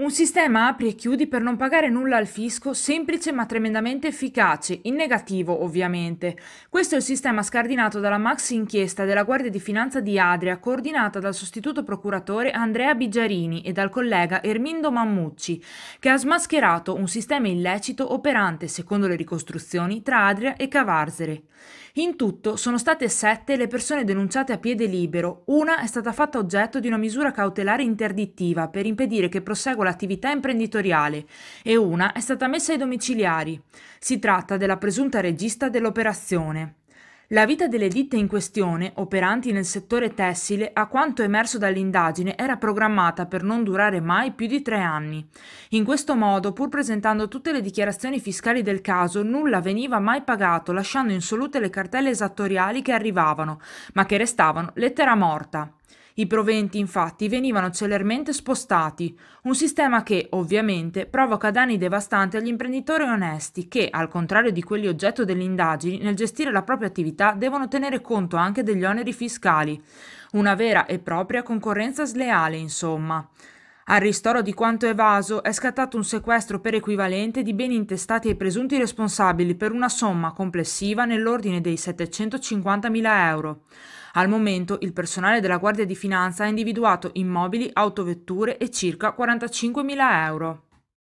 Un sistema apri e chiudi per non pagare nulla al fisco, semplice ma tremendamente efficace, in negativo ovviamente. Questo è il sistema scardinato dalla maxi inchiesta della Guardia di Finanza di Adria, coordinata dal sostituto procuratore Andrea Biggiarini e dal collega Ermindo Mammucci, che ha smascherato un sistema illecito operante, secondo le ricostruzioni, tra Adria e Cavarzere. In tutto sono state sette le persone denunciate a piede libero, una è stata fatta oggetto di una misura cautelare interdittiva per impedire che prosegua l'attività imprenditoriale e una è stata messa ai domiciliari. Si tratta della presunta regista dell'operazione. La vita delle ditte in questione, operanti nel settore tessile, a quanto emerso dall'indagine, era programmata per non durare mai più di tre anni. In questo modo, pur presentando tutte le dichiarazioni fiscali del caso, nulla veniva mai pagato, lasciando insolute le cartelle esattoriali che arrivavano, ma che restavano lettera morta. I proventi infatti venivano celermente spostati, un sistema che ovviamente provoca danni devastanti agli imprenditori onesti che, al contrario di quelli oggetto delle indagini, nel gestire la propria attività devono tenere conto anche degli oneri fiscali. Una vera e propria concorrenza sleale, insomma. Al ristoro di quanto evaso è scattato un sequestro per equivalente di beni intestati ai presunti responsabili per una somma complessiva nell'ordine dei 750.000 euro. Al momento il personale della Guardia di Finanza ha individuato immobili, autovetture e circa 45.000 euro.